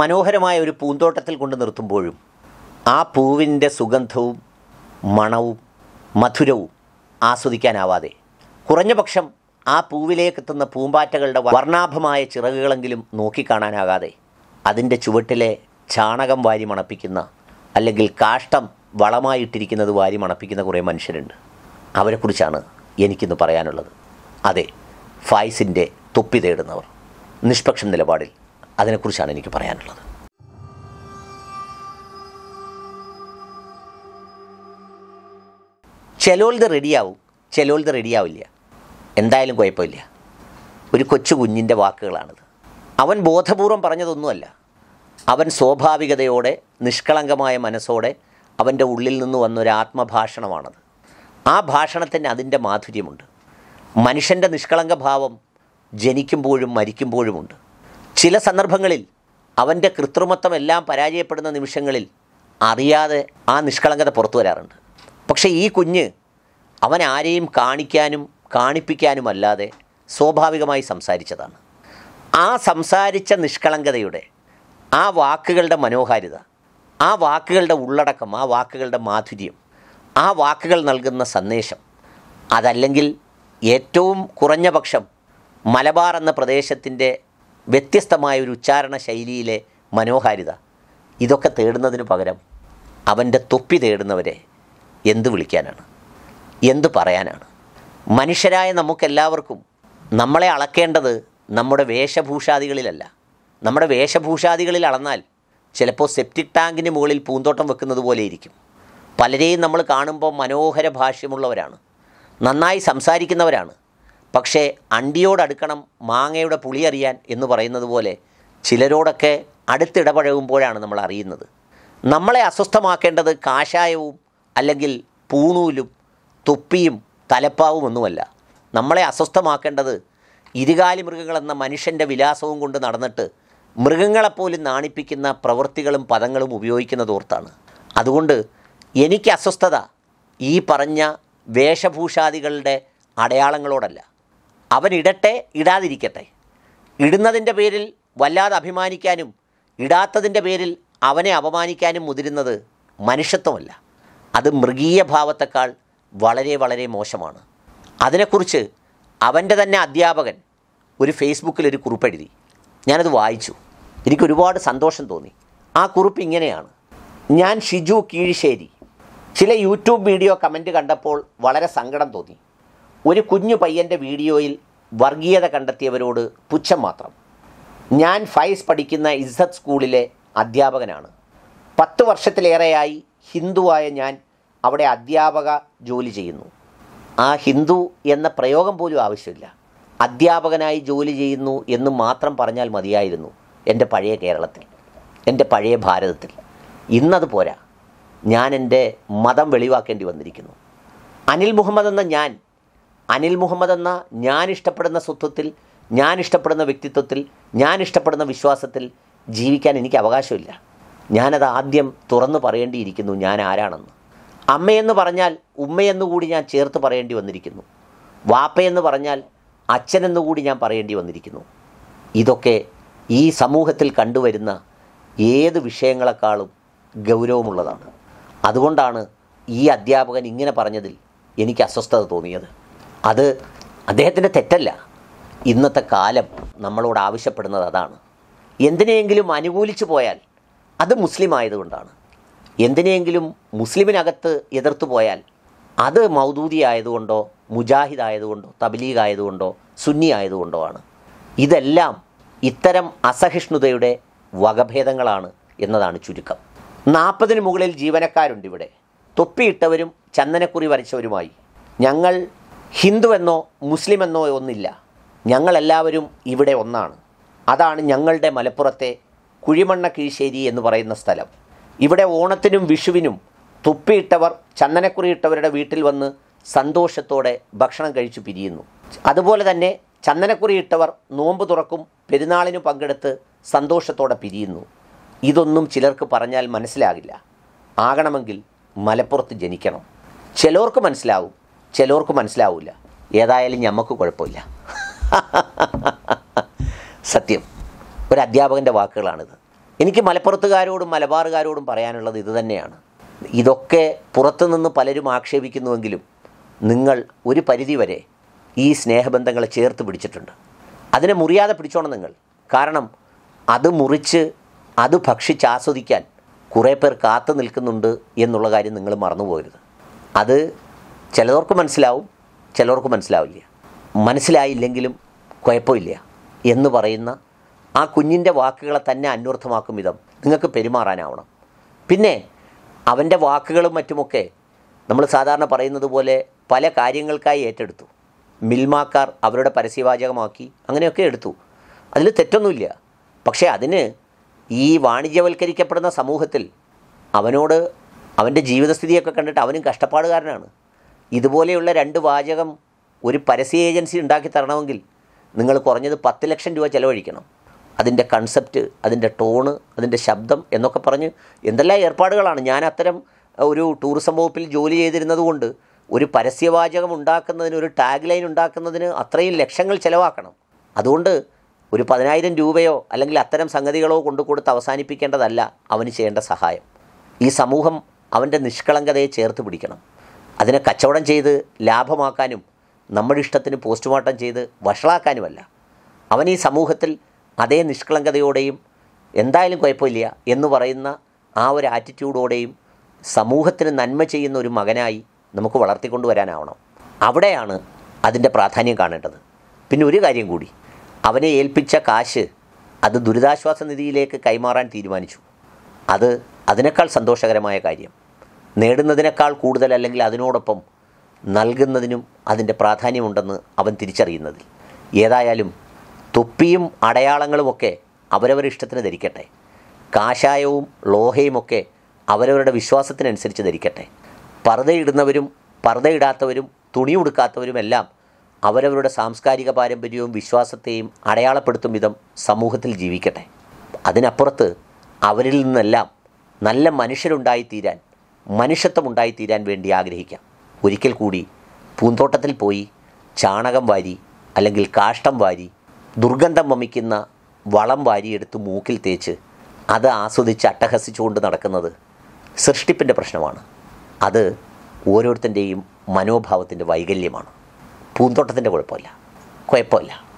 മനോഹരമായ ഒരു പൂന്തോട്ടത്തിൽ കൊണ്ട് നിർത്തുമ്പോഴും ആ പൂവിൻ്റെ സുഗന്ധവും മണവും മധുരവും ആസ്വദിക്കാനാവാതെ കുറഞ്ഞ പക്ഷം ആ പൂവിലേക്കെത്തുന്ന പൂമ്പാറ്റകളുടെ വർണ്ണാഭമായ ചിറകുകളെങ്കിലും നോക്കിക്കാണാനാകാതെ അതിൻ്റെ ചുവട്ടിലെ ചാണകം വാരി മണപ്പിക്കുന്ന അല്ലെങ്കിൽ കാഷ്ടം വളമായിട്ടിരിക്കുന്നത് വാരി മണപ്പിക്കുന്ന കുറേ മനുഷ്യരുണ്ട് അവരെക്കുറിച്ചാണ് എനിക്കിന്ന് പറയാനുള്ളത് അതെ ഫായ്സിൻ്റെ തൊപ്പി തേടുന്നവർ നിഷ്പക്ഷം നിലപാടിൽ അതിനെക്കുറിച്ചാണ് എനിക്ക് പറയാനുള്ളത് ചെലോൽത് റെഡിയാവും ചെലോൽത് റെഡിയാവില്ല എന്തായാലും കുഴപ്പമില്ല ഒരു കൊച്ചു കുഞ്ഞിൻ്റെ വാക്കുകളാണിത് അവൻ ബോധപൂർവം പറഞ്ഞതൊന്നുമല്ല അവൻ സ്വാഭാവികതയോടെ നിഷ്കളങ്കമായ മനസ്സോടെ അവൻ്റെ ഉള്ളിൽ നിന്ന് വന്നൊരു ആത്മഭാഷണമാണത് ആ ഭാഷണത്തിന് അതിൻ്റെ മാധുര്യമുണ്ട് മനുഷ്യൻ്റെ നിഷ്കളങ്ക ഭാവം ജനിക്കുമ്പോഴും മരിക്കുമ്പോഴുമുണ്ട് ചില സന്ദർഭങ്ങളിൽ അവൻ്റെ കൃത്രിമത്വമെല്ലാം പരാജയപ്പെടുന്ന നിമിഷങ്ങളിൽ അറിയാതെ ആ നിഷ്കളങ്കത പുറത്തു വരാറുണ്ട് പക്ഷേ ഈ കുഞ്ഞ് അവൻ ആരെയും കാണിക്കാനും കാണിപ്പിക്കാനുമല്ലാതെ സ്വാഭാവികമായി സംസാരിച്ചതാണ് ആ സംസാരിച്ച നിഷ്കളങ്കതയുടെ ആ വാക്കുകളുടെ മനോഹാരിത ആ വാക്കുകളുടെ ഉള്ളടക്കം ആ വാക്കുകളുടെ മാധുര്യം ആ വാക്കുകൾ നൽകുന്ന സന്ദേശം അതല്ലെങ്കിൽ ഏറ്റവും കുറഞ്ഞ പക്ഷം മലബാർ എന്ന പ്രദേശത്തിൻ്റെ വ്യത്യസ്തമായ ഒരു ഉച്ചാരണ ശൈലിയിലെ മനോഹാരിത ഇതൊക്കെ തേടുന്നതിന് പകരം അവൻ്റെ തൊപ്പി തേടുന്നവരെ എന്ത് വിളിക്കാനാണ് എന്ത് പറയാനാണ് മനുഷ്യരായ നമുക്കെല്ലാവർക്കും നമ്മളെ അളക്കേണ്ടത് നമ്മുടെ വേഷഭൂഷാദികളിലല്ല നമ്മുടെ വേഷഭൂഷാദികളിൽ അളന്നാൽ ചിലപ്പോൾ സെപ്റ്റിക് ടാങ്കിന് മുകളിൽ പൂന്തോട്ടം വെക്കുന്നത് പോലെ ഇരിക്കും പലരെയും നമ്മൾ കാണുമ്പോൾ മനോഹര ഭാഷ്യമുള്ളവരാണ് നന്നായി സംസാരിക്കുന്നവരാണ് പക്ഷേ അണ്ടിയോടടുക്കണം മാങ്ങയുടെ പുളി അറിയാൻ എന്ന് പറയുന്നത് പോലെ ചിലരോടൊക്കെ അടുത്തിടപഴകുമ്പോഴാണ് നമ്മൾ അറിയുന്നത് നമ്മളെ അസ്വസ്ഥമാക്കേണ്ടത് കാഷായവും അല്ലെങ്കിൽ പൂണൂലും തൊപ്പിയും ഒന്നുമല്ല നമ്മളെ അസ്വസ്ഥമാക്കേണ്ടത് ഇരുകാലി മൃഗങ്ങളെന്ന മനുഷ്യൻ്റെ വിലാസവും കൊണ്ട് നടന്നിട്ട് മൃഗങ്ങളെപ്പോലും നാണിപ്പിക്കുന്ന പ്രവൃത്തികളും പദങ്ങളും ഉപയോഗിക്കുന്നതോർത്താണ് അതുകൊണ്ട് എനിക്ക് അസ്വസ്ഥത ഈ പറഞ്ഞ വേഷഭൂഷാദികളുടെ അടയാളങ്ങളോടല്ല അവനിടട്ടെ ഇടാതിരിക്കട്ടെ ഇടുന്നതിൻ്റെ പേരിൽ വല്ലാതെ അഭിമാനിക്കാനും ഇടാത്തതിൻ്റെ പേരിൽ അവനെ അപമാനിക്കാനും മുതിരുന്നത് മനുഷ്യത്വമല്ല അത് മൃഗീയ ഭാവത്തെക്കാൾ വളരെ വളരെ മോശമാണ് അതിനെക്കുറിച്ച് അവൻ്റെ തന്നെ അധ്യാപകൻ ഒരു ഫേസ്ബുക്കിൽ ഒരു കുറിപ്പെഴുതി ഞാനത് വായിച്ചു എനിക്ക് ഒരുപാട് സന്തോഷം തോന്നി ആ കുറിപ്പ് ഇങ്ങനെയാണ് ഞാൻ ഷിജു കീഴിശ്ശേരി ചില യൂട്യൂബ് വീഡിയോ കമൻറ്റ് കണ്ടപ്പോൾ വളരെ സങ്കടം തോന്നി ഒരു കുഞ്ഞു പയ്യൻ്റെ വീഡിയോയിൽ വർഗീയത കണ്ടെത്തിയവരോട് പുച്ഛം മാത്രം ഞാൻ ഫൈസ് പഠിക്കുന്ന ഇസ്സത്ത് സ്കൂളിലെ അധ്യാപകനാണ് പത്ത് വർഷത്തിലേറെയായി ഹിന്ദുവായ ഞാൻ അവിടെ അധ്യാപക ജോലി ചെയ്യുന്നു ആ ഹിന്ദു എന്ന പ്രയോഗം പോലും ആവശ്യമില്ല അധ്യാപകനായി ജോലി ചെയ്യുന്നു എന്ന് മാത്രം പറഞ്ഞാൽ മതിയായിരുന്നു എൻ്റെ പഴയ കേരളത്തിൽ എൻ്റെ പഴയ ഭാരതത്തിൽ ഇന്നത് പോരാ ഞാൻ എൻ്റെ മതം വെളിവാക്കേണ്ടി വന്നിരിക്കുന്നു അനിൽ മുഹമ്മദ് എന്ന ഞാൻ അനിൽ മുഹമ്മദ് എന്ന ഞാൻ ഇഷ്ടപ്പെടുന്ന സ്വത്വത്തിൽ ഞാൻ ഇഷ്ടപ്പെടുന്ന വ്യക്തിത്വത്തിൽ ഞാൻ ഇഷ്ടപ്പെടുന്ന വിശ്വാസത്തിൽ ജീവിക്കാൻ എനിക്ക് അവകാശമില്ല ഞാനത് ആദ്യം തുറന്നു പറയേണ്ടിയിരിക്കുന്നു ഞാൻ ആരാണെന്ന് അമ്മയെന്ന് പറഞ്ഞാൽ ഉമ്മയെന്ന് കൂടി ഞാൻ ചേർത്ത് പറയേണ്ടി വന്നിരിക്കുന്നു വാപ്പയെന്ന് പറഞ്ഞാൽ അച്ഛനെന്ന് കൂടി ഞാൻ പറയേണ്ടി വന്നിരിക്കുന്നു ഇതൊക്കെ ഈ സമൂഹത്തിൽ കണ്ടുവരുന്ന ഏത് വിഷയങ്ങളെക്കാളും ഗൗരവമുള്ളതാണ് അതുകൊണ്ടാണ് ഈ അധ്യാപകൻ ഇങ്ങനെ പറഞ്ഞതിൽ എനിക്ക് അസ്വസ്ഥത തോന്നിയത് അത് അദ്ദേഹത്തിൻ്റെ തെറ്റല്ല ഇന്നത്തെ കാലം നമ്മളോട് ആവശ്യപ്പെടുന്നത് അതാണ് എന്തിനെയെങ്കിലും അനുകൂലിച്ചു പോയാൽ അത് മുസ്ലിം ആയതുകൊണ്ടാണ് എന്തിനെയെങ്കിലും മുസ്ലിമിനകത്ത് എതിർത്തു പോയാൽ അത് മൗദൂദി ആയതുകൊണ്ടോ മുജാഹിദ് ആയതുകൊണ്ടോ തബ്ലീഗ് ആയതുകൊണ്ടോ സുന്നി ആയതുകൊണ്ടോ ആണ് ഇതെല്ലാം ഇത്തരം അസഹിഷ്ണുതയുടെ വകഭേദങ്ങളാണ് എന്നതാണ് ചുരുക്കം നാൽപ്പതിന് മുകളിൽ ജീവനക്കാരുണ്ട് ഇവിടെ തൊപ്പിയിട്ടവരും ചന്ദനക്കുറി വരച്ചവരുമായി ഞങ്ങൾ ഹിന്ദുവെന്നോ മുസ്ലിമെന്നോ ഒന്നില്ല ഞങ്ങളെല്ലാവരും ഇവിടെ ഒന്നാണ് അതാണ് ഞങ്ങളുടെ മലപ്പുറത്തെ കുഴിമണ്ണ കീഴ്ശ്ശേരി എന്ന് പറയുന്ന സ്ഥലം ഇവിടെ ഓണത്തിനും വിഷുവിനും തുപ്പിയിട്ടവർ ചന്ദനക്കുറിയിട്ടവരുടെ വീട്ടിൽ വന്ന് സന്തോഷത്തോടെ ഭക്ഷണം കഴിച്ചു പിരിയുന്നു അതുപോലെ തന്നെ ചന്ദനക്കുറിയിട്ടവർ നോമ്പ് തുറക്കും പെരുന്നാളിനു പങ്കെടുത്ത് സന്തോഷത്തോടെ പിരിയുന്നു ഇതൊന്നും ചിലർക്ക് പറഞ്ഞാൽ മനസ്സിലാകില്ല ആകണമെങ്കിൽ മലപ്പുറത്ത് ജനിക്കണം ചിലർക്ക് മനസ്സിലാവും ചിലർക്ക് മനസ്സിലാവില്ല ഏതായാലും ഞമ്മക്ക് കുഴപ്പമില്ല സത്യം ഒരു അധ്യാപകൻ്റെ വാക്കുകളാണിത് എനിക്ക് മലപ്പുറത്തുകാരോടും മലബാറുകാരോടും പറയാനുള്ളത് ഇത് തന്നെയാണ് ഇതൊക്കെ പുറത്തുനിന്ന് പലരും ആക്ഷേപിക്കുന്നുവെങ്കിലും നിങ്ങൾ ഒരു പരിധിവരെ ഈ സ്നേഹബന്ധങ്ങളെ ചേർത്ത് പിടിച്ചിട്ടുണ്ട് അതിനെ മുറിയാതെ പിടിച്ചോണം നിങ്ങൾ കാരണം അത് മുറിച്ച് അത് ഭക്ഷിച്ച് ആസ്വദിക്കാൻ കുറേ പേർ കാത്തു നിൽക്കുന്നുണ്ട് എന്നുള്ള കാര്യം നിങ്ങൾ മറന്നു പോകരുത് അത് ചിലവർക്ക് മനസ്സിലാവും ചിലവർക്ക് മനസ്സിലാവില്ല മനസ്സിലായില്ലെങ്കിലും കുഴപ്പമില്ല എന്ന് പറയുന്ന ആ കുഞ്ഞിൻ്റെ വാക്കുകളെ തന്നെ അന്വർത്ഥമാക്കും വിധം നിങ്ങൾക്ക് പെരുമാറാനാവണം പിന്നെ അവൻ്റെ വാക്കുകളും മറ്റുമൊക്കെ നമ്മൾ സാധാരണ പറയുന്നത് പോലെ പല കാര്യങ്ങൾക്കായി ഏറ്റെടുത്തു മിൽമാക്കാർ അവരുടെ പരസ്യവാചകമാക്കി അങ്ങനെയൊക്കെ എടുത്തു അതിൽ തെറ്റൊന്നുമില്ല പക്ഷേ അതിന് ഈ വാണിജ്യവൽക്കരിക്കപ്പെടുന്ന സമൂഹത്തിൽ അവനോട് അവൻ്റെ ജീവിതസ്ഥിതിയൊക്കെ കണ്ടിട്ട് അവനും കഷ്ടപ്പാടുകാരനാണ് ഇതുപോലെയുള്ള രണ്ട് വാചകം ഒരു പരസ്യ ഏജൻസി ഉണ്ടാക്കി തരണമെങ്കിൽ നിങ്ങൾ കുറഞ്ഞത് പത്ത് ലക്ഷം രൂപ ചിലവഴിക്കണം അതിൻ്റെ കൺസെപ്റ്റ് അതിൻ്റെ ടോണ് അതിൻ്റെ ശബ്ദം എന്നൊക്കെ പറഞ്ഞ് എന്തെല്ലാം ഏർപ്പാടുകളാണ് ഞാൻ അത്തരം ഒരു ടൂറിസം വകുപ്പിൽ ജോലി ചെയ്തിരുന്നതുകൊണ്ട് ഒരു പരസ്യവാചകം ഉണ്ടാക്കുന്നതിന് ഒരു ടാഗ് ലൈൻ ഉണ്ടാക്കുന്നതിന് അത്രയും ലക്ഷങ്ങൾ ചിലവാക്കണം അതുകൊണ്ട് ഒരു പതിനായിരം രൂപയോ അല്ലെങ്കിൽ അത്തരം സംഗതികളോ കൊണ്ടു കൊടുത്ത് അവസാനിപ്പിക്കേണ്ടതല്ല അവന് ചെയ്യേണ്ട സഹായം ഈ സമൂഹം അവൻ്റെ നിഷ്കളങ്കതയെ ചേർത്ത് പിടിക്കണം അതിനെ കച്ചവടം ചെയ്ത് ലാഭമാക്കാനും നമ്മുടെ ഇഷ്ടത്തിന് പോസ്റ്റ്മോർട്ടം ചെയ്ത് വഷളാക്കാനുമല്ല അവൻ ഈ സമൂഹത്തിൽ അതേ നിഷ്കളങ്കതയോടെയും എന്തായാലും കുഴപ്പമില്ല എന്ന് പറയുന്ന ആ ഒരു ആറ്റിറ്റ്യൂഡോടെയും സമൂഹത്തിന് നന്മ ചെയ്യുന്ന ഒരു മകനായി നമുക്ക് വരാനാവണം അവിടെയാണ് അതിൻ്റെ പ്രാധാന്യം കാണേണ്ടത് പിന്നെ ഒരു കാര്യം കൂടി അവനെ ഏൽപ്പിച്ച കാശ് അത് ദുരിതാശ്വാസ നിധിയിലേക്ക് കൈമാറാൻ തീരുമാനിച്ചു അത് അതിനേക്കാൾ സന്തോഷകരമായ കാര്യം നേടുന്നതിനേക്കാൾ കൂടുതൽ അല്ലെങ്കിൽ അതിനോടൊപ്പം നൽകുന്നതിനും അതിൻ്റെ പ്രാധാന്യമുണ്ടെന്ന് അവൻ തിരിച്ചറിയുന്നതിൽ ഏതായാലും തൊപ്പിയും അടയാളങ്ങളുമൊക്കെ അവരവരിഷ്ടത്തിന് ധരിക്കട്ടെ കാഷായവും ലോഹയുമൊക്കെ അവരവരുടെ വിശ്വാസത്തിനനുസരിച്ച് ധരിക്കട്ടെ പർദ്ദയിടുന്നവരും പർദ്ദയിടാത്തവരും തുണി ഉടുക്കാത്തവരുമെല്ലാം അവരവരുടെ സാംസ്കാരിക പാരമ്പര്യവും വിശ്വാസത്തെയും അടയാളപ്പെടുത്തും വിധം സമൂഹത്തിൽ ജീവിക്കട്ടെ അതിനപ്പുറത്ത് അവരിൽ നിന്നെല്ലാം നല്ല മനുഷ്യരുണ്ടായിത്തീരാൻ മനുഷ്യത്വം ഉണ്ടായിത്തീരാൻ വേണ്ടി ആഗ്രഹിക്കാം ഒരിക്കൽ കൂടി പൂന്തോട്ടത്തിൽ പോയി ചാണകം വാരി അല്ലെങ്കിൽ കാഷ്ടം വാരി ദുർഗന്ധം വമിക്കുന്ന വളം വാരിയെടുത്ത് മൂക്കിൽ തേച്ച് അത് ആസ്വദിച്ച് അട്ടഹസിച്ചുകൊണ്ട് നടക്കുന്നത് സൃഷ്ടിപ്പിൻ്റെ പ്രശ്നമാണ് അത് ഓരോരുത്തൻ്റെയും മനോഭാവത്തിൻ്റെ വൈകല്യമാണ് പൂന്തോട്ടത്തിൻ്റെ കുഴപ്പമില്ല കുഴപ്പമില്ല